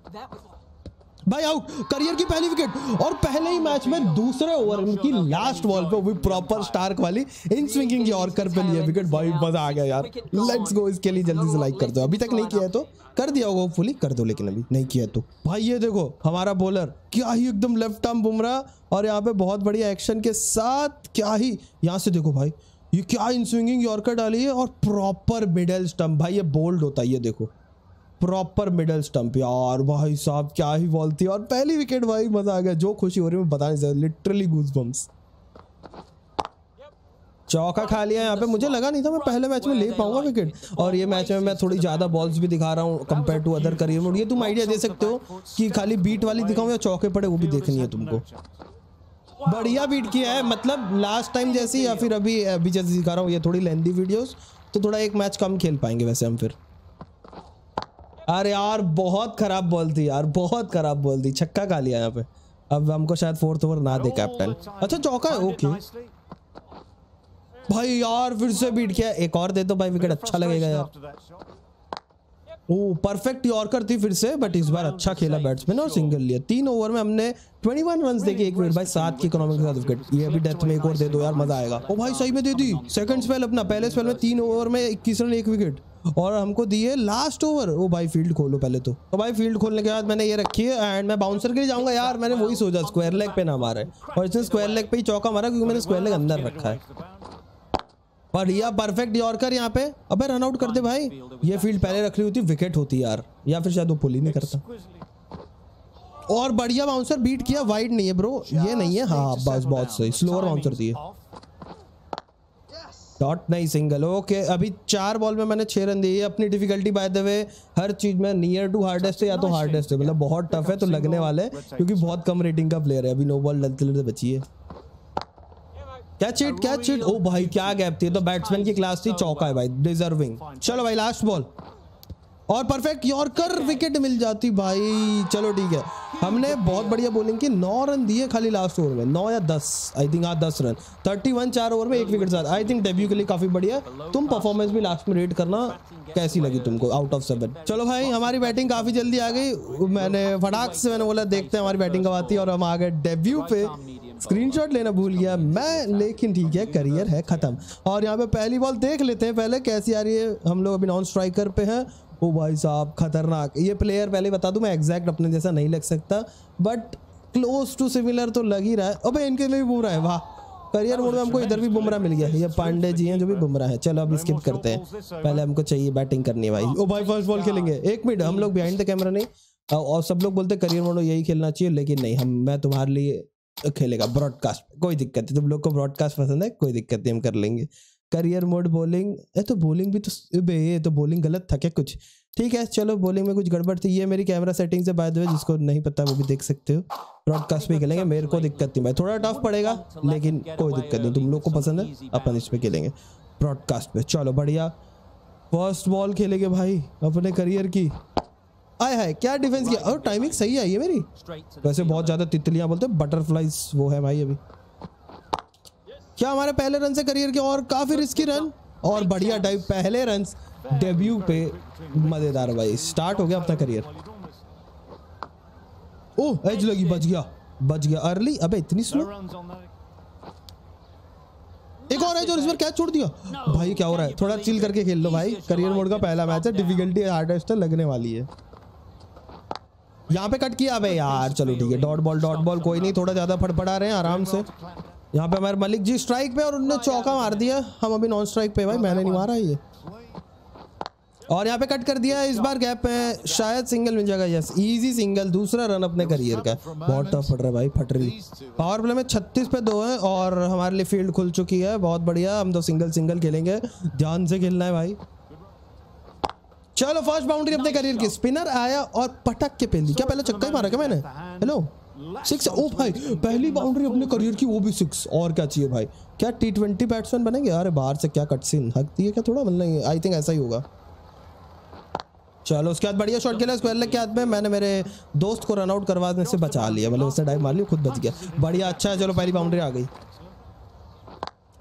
भाई आउट करियर की पहली विकेट और पहले ही मैच में दूसरे ओवर की लास्ट बॉल पे वो प्रॉपर स्टार्क वाली इन स्विंगिंग की और कर पे लिए विकेट भाई मजा आ गया यार लेट्स गो इसके लिए जल्दी से लाइक कर दो अभी तक नहीं किया है तो कर दिया होगा फुली कर दो लेकिन अभी नहीं किया तो भाई ये देखो हमारा बॉलर क्या ही एकदम लेफ्ट आर्म बुमरा और यहाँ पे बहुत बढ़िया एक्शन के साथ क्या ही यहाँ से देखो भाई ये क्या इन स्विंगिंग यॉर्कर डाली है और प्रॉपर मिडल स्टम्प भाई ये बोल्ड होता है ये देखो प्रॉपर मिडल स्टंप यार भाई साहब क्या ही बॉल थी और पहली विकेट भाई मजा आ गया जो खुशी हो रही है मैं बता नहीं सकता लिटरली गूज बम्स चौका खा लिया यहाँ पे मुझे लगा नहीं था मैं पहले मैच में ले पाऊंगा विकेट और ये मैच में मैं थोड़ी ज़्यादा बॉल्स भी दिखा रहा हूँ compare to other career mode ये तुम आइडिया दे सकते हो कि खाली बीट वाली दिखाऊं या चौके पड़े वो भी देखनी है तुमको बढ़िया बीट किया है मतलब लास्ट टाइम जैसी या फिर अभी अभी जैसे दिखा रहा हूँ ये थोड़ी लेंदी वीडियोज़ तो थोड़ा एक मैच कम खेल पाएंगे वैसे हम फिर अरे यार बहुत खराब बॉल थी यार बहुत खराब बॉल थी छक्का खा लिया यहाँ पे अब हमको शायद फोर्थ ओवर ना दे कैप्टन अच्छा चौका है ओके भाई यार फिर से बीट किया एक और दे दो भाई विकेट अच्छा लगेगा यार ओ परफेक्ट यॉर्कर थी फिर से बट इस बार अच्छा खेला बैट्समैन और सिंगल लिया तीन ओवर में हमने 21 रन देखे एक विकेट भाई सात की इकोनॉमिक के साथ विकेट ये भी डेथ में एक और दे दो यार मजा आएगा ओ भाई सही में दे दी सेकंड स्पेल अपना पहले स्पेल में तीन ओवर में इक्कीस रन एक विकेट और हमको दिए लास्ट ओवर वो भाई फील्ड खोलो पहले तो तो भाई फील्ड खोलने के बाद मैंने ये रखी है एंड मैं बाउंसर के लिए जाऊंगा यार मैंने वही सोचा स्क्वायर लेग पे ना मारा है और इसने स्क्वायर लेग पे ही चौका मारा क्योंकि मैंने स्क्वायर लेग अंदर रखा है बढ़िया परफेक्ट यॉर्कर यहाँ पे अबे रन आउट करते भाई ये फील्ड पहले रख रही होती विकेट होती यार या फिर शायद वो पुल ही नहीं करता और बढ़िया बाउंसर बीट किया वाइड नहीं है ब्रो ये नहीं है हाँ बस बहुत सही स्लोअर बाउंसर दिए डॉट नहीं सिंगल ओके अभी चार बॉल में मैंने छह रन दिए अपनी डिफिकल्टी बाय द वे हर चीज़ में नियर टू हार्डेस्ट है या तो हार्डेस्ट है मतलब बहुत टफ है तो लगने वाले क्योंकि बहुत कम रेटिंग का प्लेयर है अभी नो बॉल डलते से बची है क्या चीट क्या चीट ओ oh भाई क्या गैप थी तो बैट्समैन की क्लास थी चौका है भाई डिजर्विंग चलो भाई लास्ट बॉल और परफेक्ट यॉर्कर विकेट मिल जाती भाई चलो ठीक है हमने बहुत बढ़िया बोलिंग की नौ रन दिए खाली लास्ट ओवर में नौ या दस आई थिंक हाँ दस रन थर्टी वन चार ओवर में एक विकेट साथ आई थिंक डेब्यू के लिए काफी बढ़िया तुम परफॉर्मेंस भी लास्ट में रेट करना कैसी लगी तुमको आउट ऑफ सेवन चलो भाई हमारी बैटिंग काफी जल्दी आ गई मैंने फटाक से मैंने बोला देखते हैं हमारी बैटिंग कब आती है और हम आ गए डेब्यू पे स्क्रीनशॉट लेना भूल गया मैं लेकिन ठीक है करियर है खत्म और यहाँ पे पहली बॉल देख लेते हैं पहले कैसी आ रही है हम लोग अभी नॉन स्ट्राइकर पे हैं ओ भाई साहब खतरनाक ये प्लेयर पहले बता दूं मैं एग्जैक्ट अपने जैसा नहीं लग सकता बट क्लोज टू सिमिलर तो लग ही रहा है अबे इनके लिए भी बुमराह है वाह करियर मोड में हमको इधर भी बुमराह मिल गया ये पांडे जी हैं जो भी बुमराह है चलो अब स्किप करते हैं पहले हमको चाहिए बैटिंग करनी है भाई ओ भाई फर्स्ट बॉल खेलेंगे एक मिनट हम लोग बिहाइंड द कैमरा नहीं और सब लोग बोलते करियर मोड यही खेलना चाहिए लेकिन नहीं हम मैं तुम्हारे लिए खेलेगा ब्रॉडकास्ट कोई दिक्कत नहीं तुम लोग को ब्रॉडकास्ट पसंद है कोई दिक्कत नहीं हम कर लेंगे करियर मोड बॉलिंग ए तो बॉलिंग भी तो बे ये तो बॉलिंग गलत था क्या कुछ ठीक है चलो बॉलिंग में कुछ गड़बड़ थी ये मेरी कैमरा सेटिंग्स है बाय द वे जिसको नहीं पता वो भी देख सकते हो ब्रॉडकास्ट भी खेलेंगे मेरे को दिक्कत नहीं भाई थोड़ा टफ पड़ेगा लेकिन कोई दिक्कत नहीं तुम लोग को पसंद है अपन इस पर खेलेंगे ब्रॉडकास्ट पे चलो बढ़िया फर्स्ट बॉल खेलेंगे भाई अपने करियर की आए हाय क्या डिफेंस किया और टाइमिंग सही आई है मेरी वैसे बहुत ज़्यादा तितलियाँ बोलते बटरफ्लाइज वो है भाई अभी क्या हमारे पहले रन से करियर के और काफी रिस्की रन और बढ़िया डाइव पहले रन डेब्यू पे मजेदार भाई स्टार्ट हो गया अपना करियर ओ एज लगी बच गया बच गया अर्ली अबे इतनी स्लो एक और एज और इस बार कैच छोड़ दिया भाई क्या हो रहा है थोड़ा चिल करके खेल लो भाई करियर मोड का पहला मैच है डिफिकल्टी हार्डेस्ट लगने वाली है यहाँ पे कट किया भाई यार चलो ठीक है डॉट बॉल डॉट बॉल कोई नहीं थोड़ा ज्यादा फटफड़ा रहे हैं आराम से यहाँ पे हमारे मलिक जी स्ट्राइक पे और उनने हाँ, चौका मार दिया हम अभी नॉन स्ट्राइक पे भाई हाँ, मैंने नहीं हाँ, मारा ये और यहाँ पे कट कर दिया इस बार गैप में शायद सिंगल मिल जाएगा यस इजी सिंगल दूसरा रन अपने करियर का बहुत टफ फट रहा भाई फट रही पावर प्ले में 36 पे दो है और हमारे लिए फील्ड खुल चुकी है बहुत बढ़िया हम तो सिंगल सिंगल खेलेंगे ध्यान से खेलना है भाई चलो फर्स्ट बाउंड्री अपने करियर की स्पिनर आया और पटक के पहली क्या पहले चक्का ही मारा क्या मैंने हेलो सिक्स ओ भाई पहली बाउंड्री अपने करियर की वो भी सिक्स और क्या चाहिए भाई क्या टी ट्वेंटी बैट्समैन बनेंगे अरे बाहर से क्या कट सीन हकती है क्या थोड़ा मतलब आई थिंक ऐसा ही होगा चलो उसके बाद बढ़िया शॉट खेला स्क्वायर लेग के हाथ में मैंने मेरे दोस्त को रनआउट करवाने से बचा लिया मतलब उसने डाइव मार लिया खुद बच गया बढ़िया अच्छा है चलो पहली बाउंड्री आ गई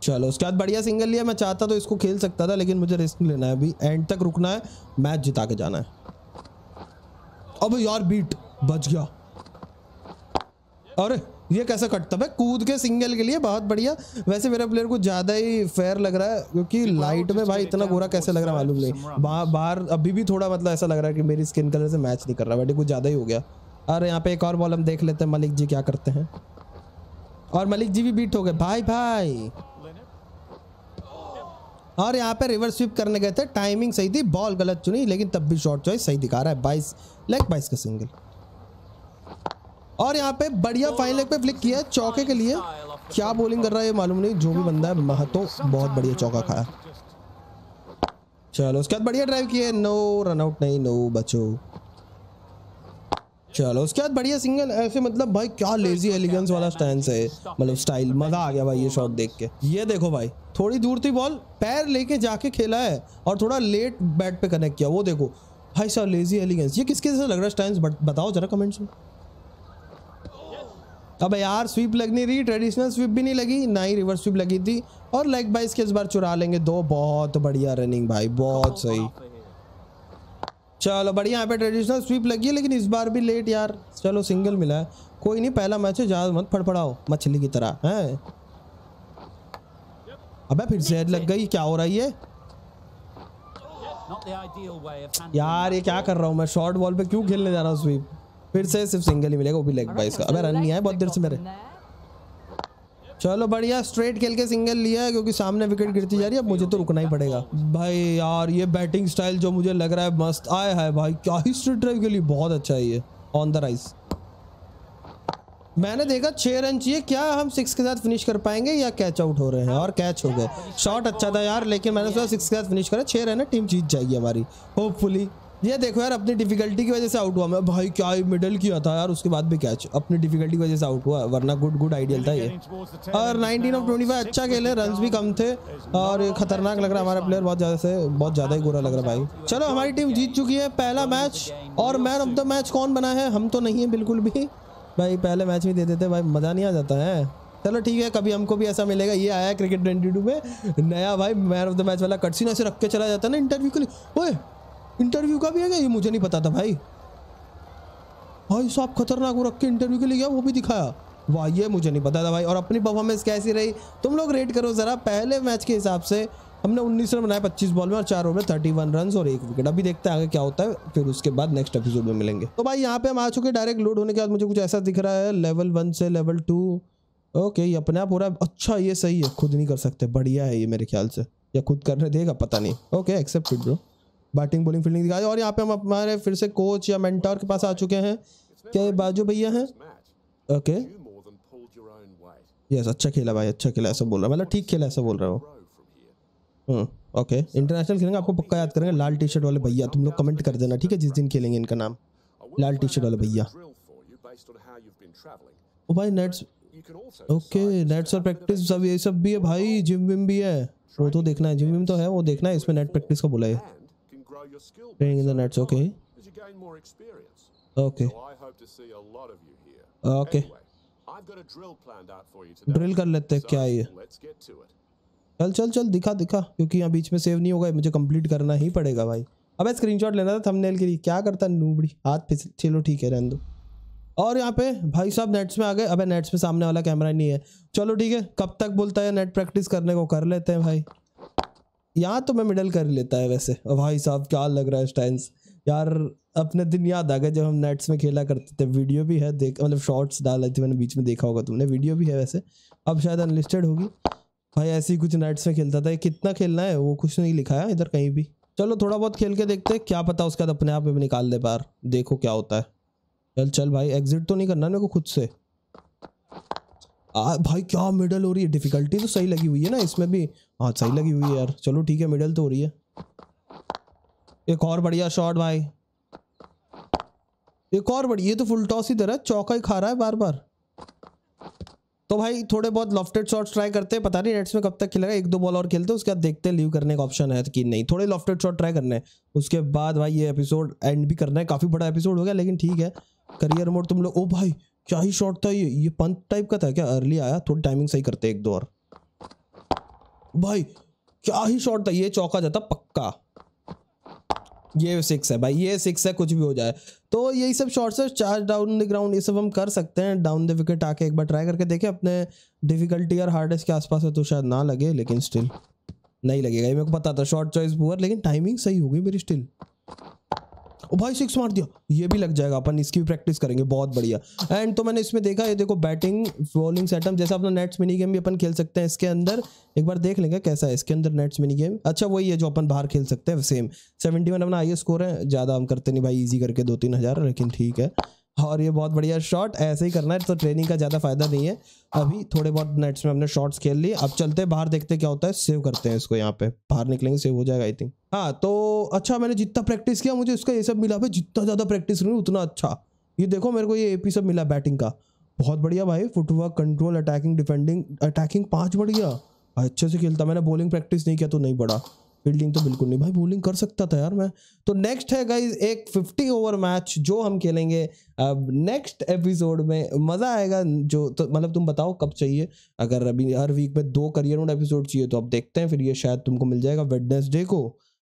चलो उसके बाद बढ़िया सिंगल लिया मैं चाहता तो इसको खेल सकता था लेकिन मुझे रिस्क लेना है अभी एंड तक रुकना है मैच जिता के जाना है अब यार बीट बच गया और ये कैसे कटता है कूद के सिंगल के लिए बहुत बढ़िया वैसे मेरा प्लेयर कुछ ज़्यादा ही फेयर लग रहा है क्योंकि लाइट में भाई इतना गोरा कैसे लग रहा मालूम नहीं बाहर बाहर अभी भी थोड़ा मतलब ऐसा लग रहा है कि मेरी स्किन कलर से मैच नहीं कर रहा बट कुछ ज़्यादा ही हो गया और यहाँ पे एक और बॉल हम देख लेते हैं मलिक जी क्या करते हैं और मलिक जी भी बीट हो गए भाई भाई और यहाँ पे रिवर्स स्वीप करने गए थे टाइमिंग सही थी बॉल गलत चुनी लेकिन तब भी शॉर्ट चॉइस सही दिखा रहा है बाईस लेग बाईस का सिंगल और यहाँ पे बढ़िया फाइन लेग पे फ्लिक किया है चौके के लिए क्या बॉलिंग कर रहा है ये मालूम नहीं जो भी बंदा है महतो बहुत बढ़िया चौका खाया चलो उसके बाद बढ़िया ड्राइव किए नो रन आउट नहीं नो बचो चलो उसके बाद बढ़िया सिंगल ऐसे मतलब भाई क्या लेजी एलिगेंस वाला स्टैंड है मतलब स्टाइल मजा आ गया भाई ये शॉट देख के ये देखो भाई थोड़ी दूर थी बॉल पैर लेके जाके खेला है और थोड़ा लेट बैट पे कनेक्ट किया वो देखो भाई साहब लेजी एलिगेंस ये किसके जैसा लग रहा है स्टैंड बताओ जरा कमेंट्स में अब यार स्वीप लगनी रही ट्रेडिशनल स्वीप भी नहीं लगी ना ही रिवर्स स्वीप लगी थी और लेग बाइस के इस बार चुरा लेंगे दो बहुत बढ़िया रनिंग भाई बहुत सही चलो बढ़िया यहाँ पे ट्रेडिशनल स्वीप लगी है लेकिन इस बार भी लेट यार चलो सिंगल मिला है कोई नहीं पहला मैच है ज़्यादा मत फड़फड़ाओ मछली की तरह है अबे फिर से लग गई क्या हो रही है यार ये क्या कर रहा हूँ मैं शॉर्ट बॉल पे क्यों खेलने जा रहा हूँ स्वीप फिर से सिर्फ सिंगल ही मिलेगा वो भी लेग बाइस का अबे रन नहीं आया बहुत देर से तो मेरे चलो बढ़िया स्ट्रेट खेल के सिंगल लिया है क्योंकि सामने विकेट गिरती जा रही है अब मुझे तो रुकना ही पड़ेगा भाई यार ये बैटिंग स्टाइल जो मुझे लग रहा है मस्त आया है भाई क्या ही स्ट्रेट ड्राइव के लिए बहुत अच्छा है ये ऑन द राइस मैंने देखा छह रन चाहिए क्या हम सिक्स के साथ फिनिश कर पाएंगे या कैच आउट हो रहे हैं और कैच हो गए शॉट अच्छा था यार लेकिन मैंने सोचा सिक्स के साथ फिनिश करा छः रन है टीम जीत जाएगी हमारी होपफुली ये देखो यार अपनी डिफिकल्टी की वजह से आउट हुआ मैं भाई क्या मिडल किया था यार उसके बाद भी कैच अपनी डिफिकल्टी की वजह से आउट हुआ वरना गुड गुड आइडियल था ये और 19 ऑफ 25 अच्छा खेले रन भी कम थे और खतरनाक लग रहा हमारा प्लेयर बहुत ज़्यादा से बहुत ज़्यादा ही गोरा लग रहा भाई चलो हमारी टीम जीत चुकी है पहला मैच और मैन ऑफ द मैच कौन बना है हम तो नहीं है बिल्कुल भी भाई पहले मैच भी दे देते भाई मज़ा नहीं आ जाता है चलो ठीक है कभी हमको भी ऐसा मिलेगा ये आया क्रिकेट ट्वेंटी में नया भाई मैन ऑफ द मैच वाला कटसीन ऐसे रख के चला जाता है ना इंटरव्यू के लिए ओए इंटरव्यू का भी है क्या ये मुझे नहीं पता था भाई भाई साहब खतरनाक वो रख के इंटरव्यू के लिए गया वो भी दिखाया वाह ये मुझे नहीं पता था भाई और अपनी परफॉर्मेंस कैसी रही तुम लोग रेट करो ज़रा पहले मैच के हिसाब से हमने 19 रन बनाए 25 बॉल में और चार ओवर में 31 रन और एक विकेट अभी देखते हैं आगे क्या होता है फिर उसके बाद नेक्स्ट एपिसोड में मिलेंगे तो भाई यहाँ पे हम आ चुके डायरेक्ट लोड होने के बाद मुझे कुछ ऐसा दिख रहा है लेवल वन से लेवल टू ओके ये अपने आप हो रहा है अच्छा ये सही है खुद नहीं कर सकते बढ़िया है ये मेरे ख्याल से या खुद करने देगा पता नहीं okay accepted bro batting bowling fielding दिखाई और यहाँ पे हम हमारे फिर से कोच या मेंटर के पास आ चुके हैं क्या ये बाजू भैया हैं ओके यस अच्छा खेला भाई अच्छा खेला ऐसा बोल रहा मतलब ठीक खेला ऐसा बोल रहा हो ओके इंटरनेशनल खेलेंगे आपको पक्का याद करेंगे लाल टी शर्ट वाले भैया तुम लोग कमेंट कर देना ठीक है जिस दिन खेलेंगे इनका नाम लाल टी शर्ट वाले भैया ओ भाई नेट्स ओके नेट्स और प्रैक्टिस सब ये सब भी है भाई जिम विम भी है वो तो देखना है जिम विम तो है वो देखना है इसमें नेट प्रैक्टिस का बोला है grow your skill Playing in the nets, okay. As you gain more experience. Okay. So I hope to see a lot of you here. Okay. Anyway, I've got a drill planned out for you today. Drill kar lete हैं kya ye? Let's get to it. चल चल चल दिखा दिखा क्योंकि यहाँ बीच में save नहीं होगा मुझे कंप्लीट करना ही पड़ेगा भाई अब स्क्रीनशॉट लेना था थंबनेल के लिए क्या करता नूबड़ी हाथ पे चलो ठीक है रहने दो और यहाँ पे भाई साहब नेट्स में आ गए अबे नेट्स में सामने वाला कैमरा नहीं है चलो ठीक है कब तक बोलता है नेट प्रैक्टिस करने को कर लेते हैं भाई यहाँ तो मैं मिडल कर लेता है वैसे भाई साहब क्या लग रहा है स्टाइल्स यार अपने दिन याद आ गए जब हम नेट्स में खेला करते थे वीडियो भी है देख मतलब शॉर्ट्स रही थी मैंने बीच में देखा होगा तुमने वीडियो भी है वैसे अब शायद अनलिस्टेड होगी भाई ऐसे ही कुछ नेट्स में खेलता था कितना खेलना है वो कुछ नहीं लिखा है इधर कहीं भी चलो थोड़ा बहुत खेल के देखते हैं क्या पता उसके बाद अपने आप में निकाल दे पार देखो क्या होता है चल चल भाई एग्जिट तो नहीं करना मेरे को खुद से आ, भाई क्या मिडल हो रही है डिफिकल्टी तो सही लगी हुई है ना इसमें भी हाँ सही लगी हुई है यार चलो ठीक है मिडल तो हो रही है एक और बढ़िया शॉट भाई एक और बढ़िया ये तो फुल टॉस ही तरह चौका ही खा रहा है बार बार तो भाई थोड़े बहुत लॉफ्टेड शॉट्स ट्राई करते हैं पता नहीं नेट्स में कब तक खेलेगा एक दो बॉल और खेलते हैं उसके बाद देखते हैं लीव करने का ऑप्शन है कि नहीं थोड़े लॉफ्टेड शॉट ट्राई करने हैं उसके बाद भाई ये एपिसोड एंड भी करना है काफ़ी बड़ा एपिसोड हो गया लेकिन ठीक है करियर मोड तुम लोग ओ भाई क्या ही शॉट था ये ये पंथ टाइप का था क्या अर्ली आया थोड़ी टाइमिंग सही करते एक दो और भाई क्या ही शॉट था ये चौका जाता पक्का ये सिक्स है भाई ये सिक्स है कुछ भी हो जाए तो यही सब शॉट्स है चार्ज डाउन द ग्राउंड ये सब हम कर सकते हैं डाउन द विकेट आके एक बार ट्राई करके देखें अपने डिफिकल्टी और हार्डेस्ट के आसपास है तो शायद ना लगे लेकिन स्टिल नहीं लगेगा ये मेरे को पता था शॉर्ट चॉइस पुअर लेकिन टाइमिंग सही हो गई मेरी स्टिल ओ भाई सिक्स मार दिया ये भी लग जाएगा अपन इसकी भी प्रैक्टिस करेंगे बहुत बढ़िया एंड तो मैंने इसमें देखा ये देखो बैटिंग बॉलिंग सेटअप जैसे अपना नेट्स मिनी गेम भी अपन खेल सकते हैं इसके अंदर एक बार देख लेंगे कैसा है इसके अंदर नेट्स मिनी गेम अच्छा वही है जो अपन बाहर खेल सकते हैं सेम सेवेंटी अपना हाइएस्ट स्कोर है ज़्यादा हम करते नहीं भाई ईजी करके दो तीन हज़ार लेकिन ठीक है और ये बहुत बढ़िया शॉट ऐसे ही करना है तो ट्रेनिंग का ज़्यादा फायदा नहीं है अभी थोड़े बहुत नेट्स में हमने शॉट्स खेल लिए अब चलते हैं बाहर देखते क्या होता है सेव करते हैं इसको यहाँ पे बाहर निकलेंगे सेव हो जाएगा आई थिंक हाँ तो अच्छा मैंने जितना प्रैक्टिस किया मुझे इसका ये सब मिला भाई जितना ज़्यादा प्रैक्टिस करूँ उतना अच्छा ये देखो मेरे को ये ए सब मिला बैटिंग का बहुत बढ़िया भाई footwork control attacking defending attacking पाँच बढ़िया अच्छे से खेलता मैंने बॉलिंग प्रैक्टिस नहीं किया तो नहीं बढ़ा फील्डिंग तो बिल्कुल नहीं भाई बॉलिंग कर सकता था यार मैं तो नेक्स्ट है गाइज एक फिफ्टी ओवर मैच जो हम खेलेंगे अब नेक्स्ट एपिसोड में मज़ा आएगा जो तो मतलब तुम बताओ कब चाहिए अगर अभी हर वीक में दो करियर मोड एपिसोड चाहिए तो आप देखते हैं फिर ये शायद तुमको मिल जाएगा वेडनेसडे को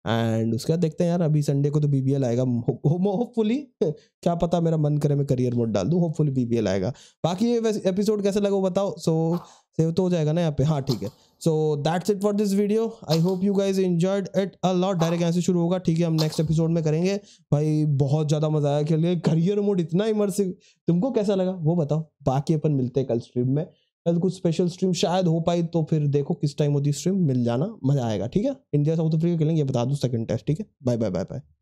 एंड उसके बाद देखते हैं यार अभी संडे को तो बी बी एल आएगा होपफुली क्या पता मेरा मन करे मैं करियर मोड डाल दूँ होपफुली बी बी एल आएगा बाकी ये एपिसोड कैसे लगा वो बताओ सो so, सेव तो हो जाएगा ना यहाँ पे हाँ ठीक है so that's it for this video I hope you guys enjoyed it a lot direct यहाँ से शुरू होगा ठीक है हम नेक्स्ट एपिसोड में करेंगे भाई बहुत ज़्यादा मजा आया खेल करियर मोड इतना से तुमको कैसा लगा वो बताओ बाकी अपन मिलते हैं कल स्ट्रीम में कल कुछ स्पेशल स्ट्रीम शायद हो पाई तो फिर देखो किस टाइम होती स्ट्रीम मिल जाना मजा आएगा ठीक है इंडिया साउथ अफ्रीका खेलेंगे बता दूँ सेकंड टेस्ट ठीक है बाय बाय बाय बाय